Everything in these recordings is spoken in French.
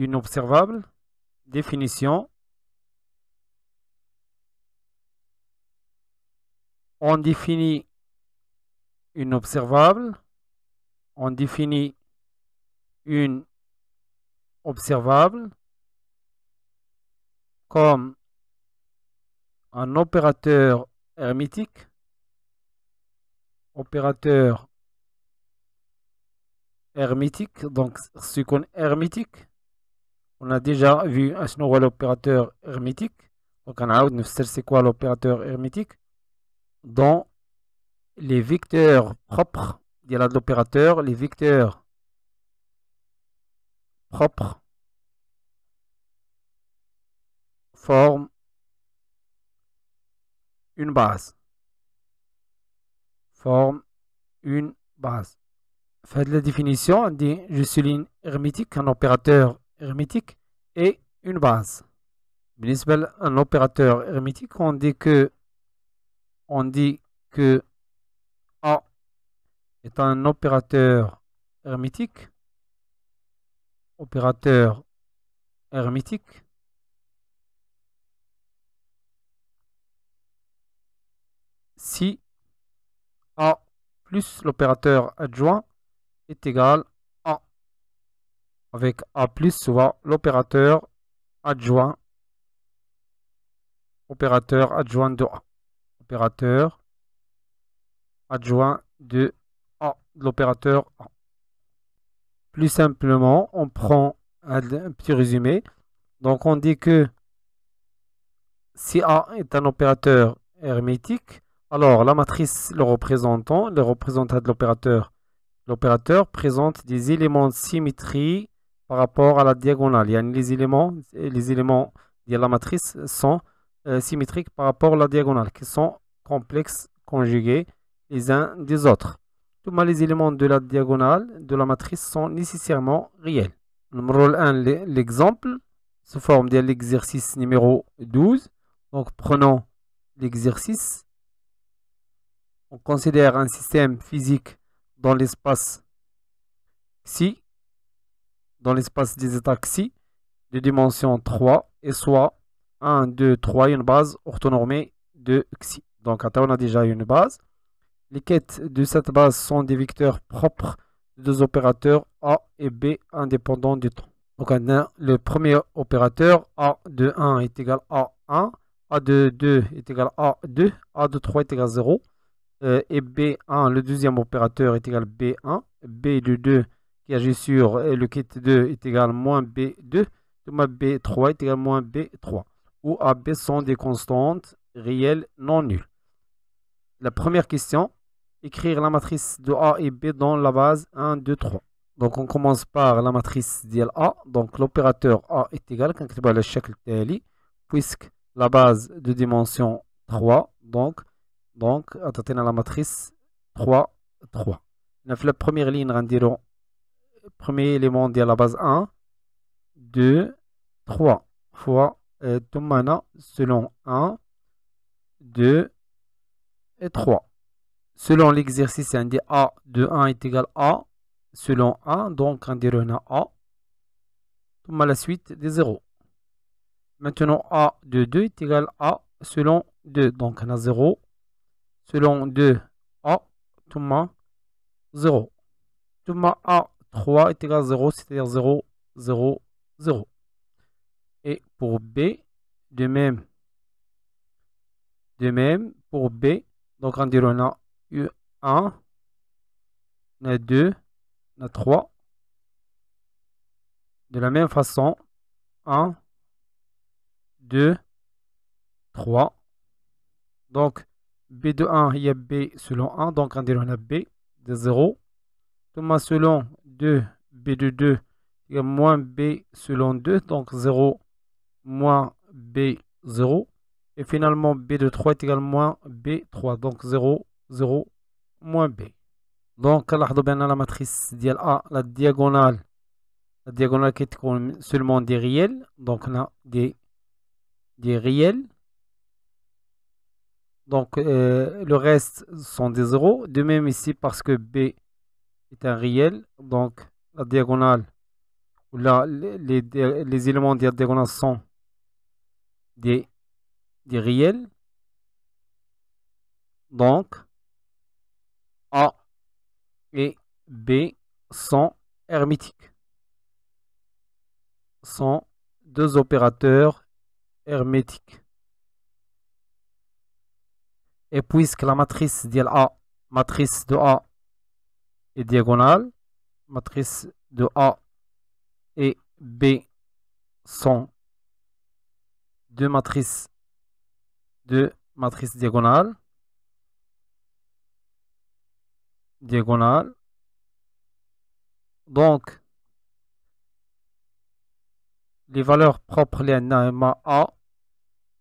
d'une observable, définition, on définit une observable, on définit une observable comme un opérateur hermétique, opérateur hermétique, donc ce qu'on hermétique, on a déjà vu un à l'opérateur hermétique. Donc, on a c'est quoi l'opérateur hermétique dans les vecteurs propres de l'opérateur, les vecteurs propres forment une base. Forme une base. Faites la définition, dit je souligne hermétique, un opérateur hermétique et une base. Un opérateur hermétique, on dit que on dit que A est un opérateur hermétique opérateur hermétique si A plus l'opérateur adjoint est égal avec A+, soit l'opérateur adjoint, opérateur adjoint de A, opérateur adjoint de A, l'opérateur A. Plus simplement, on prend un petit résumé. Donc, on dit que si A est un opérateur hermétique, alors la matrice le représentant, le représentant de l'opérateur, l'opérateur présente des éléments de symétrie par rapport à la diagonale. les éléments, les éléments de la matrice sont euh, symétriques par rapport à la diagonale, qui sont complexes conjugués les uns des autres. Tout monde les éléments de la diagonale de la matrice sont nécessairement réels. Numéro 1, l'exemple, sous forme de l'exercice numéro 12. Donc prenons l'exercice. On considère un système physique dans l'espace si dans l'espace des ψ de dimension 3 et soit 1, 2, 3, une base orthonormée de xi. Donc, on a déjà une base. Les quêtes de cette base sont des vecteurs propres deux opérateurs A et B indépendants du temps. Donc le premier opérateur A de 1 est égal à 1, A de 2 est égal à 2, A de 3 est égal à 0, euh, et B1, le deuxième opérateur est égal à B1, B de 2 qui agit sur euh, le kit 2 est égal à moins B2, B3 est égal à moins B3, où b sont des constantes réelles non nulles. La première question, écrire la matrice de A et B dans la base 1, 2, 3. Donc on commence par la matrice d'il A, donc l'opérateur A est égal à la شكل التالي puisque la base de dimension 3 donc donc à la matrice 3 3. la première ligne rendrons premier élément de la base 1, 2, 3 fois mana selon 1, 2 et 3. Selon l'exercice, on dit A de 1 est égal à A selon 1, donc on dit on a à la suite des 0. Maintenant, A de 2 est égal à A selon 2, donc on a 0. Selon 2, A, tombe 0. Tombe A 3 est égal à 0, c'est-à-dire 0, 0, 0. Et pour B, de même, de même, pour B, donc on dirait a U1, on a 2, on a 3. De la même façon, 1, 2, 3. Donc, B de 1, il y a B selon 1, donc on dirait a B de 0, Thomas selon 2, B de 2, moins B selon 2, donc 0 moins B0. Et finalement, B de 3 est égal moins B3, donc 0, 0, moins B. Donc, la matrice de A, la diagonale, la diagonale qui est seulement des réels, donc on a des, des réels. Donc, euh, le reste sont des 0, De même ici, parce que B est un réel, donc la diagonale, ou là, les, éléments de la diagonale sont des, des réels. Donc, A et B sont hermétiques. Sont deux opérateurs hermétiques. Et puisque la matrice de A, matrice de A et diagonale. Matrice de A et B sont deux matrices de matrice diagonale. Diagonale. Donc, les valeurs propres, les NAMA A,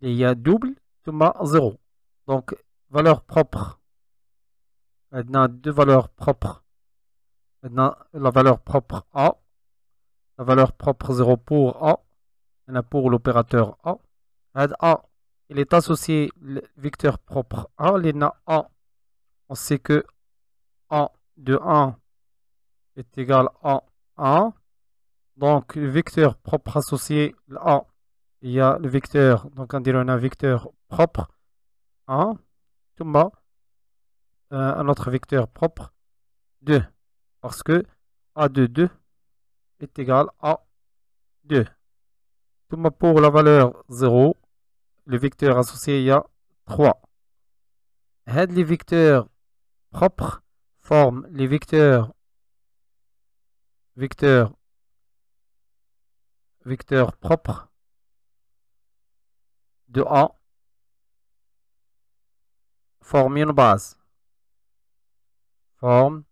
il y a double, ma 0. Donc, valeur propre, maintenant deux valeurs propres Maintenant, la valeur propre A, la valeur propre 0 pour A, on a pour l'opérateur A. A, il est associé le vecteur propre A, l'ENA A. On sait que A de 1 est égal à 1. Donc, le vecteur propre associé A, il y a le vecteur, donc on dit a un vecteur propre 1, tout bas, euh, un autre vecteur propre 2 parce que A de 2 est égal à 2. Tout pour la valeur 0, le vecteur associé à 3. Had les vecteurs propres forment les vecteurs vecteurs vecteurs propres de A forment une base. Forme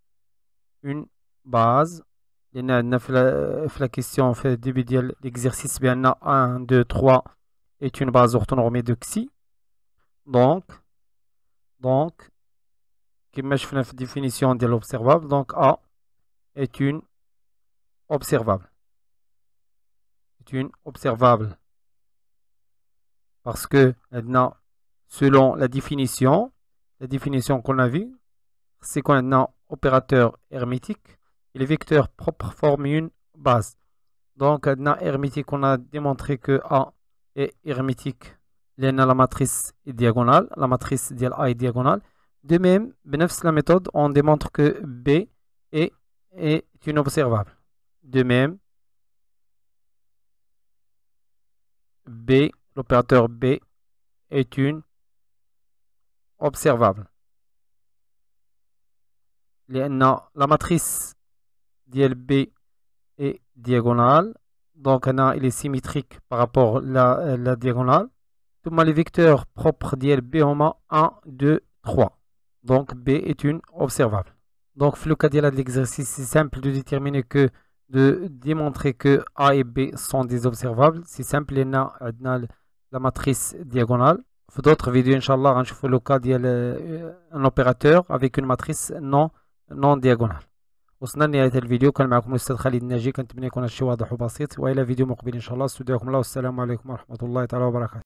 une base la question fait début fait l'exercice bien 1 2 3 est une base orthonormée de xi donc donc qui mèche la définition de l'observable, donc a est une observable est une observable parce que maintenant selon la définition la définition qu'on a vue c'est qu'on a opérateur hermétique et les vecteurs propres forment une base. Donc, dans hermétique, on a démontré que A est hermétique. à la matrice est diagonale, la matrice de A est diagonale. De même, benefs la méthode, on démontre que B est, est une observable. De même, B, l'opérateur B est une observable. La la est diagonale, donc elle est symétrique par rapport à euh, la diagonale. Tout le monde les vecteurs vecteurs propres d'ILB. on a 1 2 3 donc B est une observable. Donc, le cas de l'exercice, c'est simple de déterminer que, de démontrer que A et B sont des observables. C'est simple, il y a la matrice diagonale. Dans d'autres vidéos, Inch'Allah, on hein, le cas d'un euh, opérateur avec une matrice non نون دياغونال وصلنا لنهايه الفيديو كان معكم الاستاذ خالد الناجي كنتمنى يكون هادشي واضح وبسيط والى فيديو مقبل ان شاء الله استودعكم الله والسلام عليكم ورحمه الله تعالى وبركاته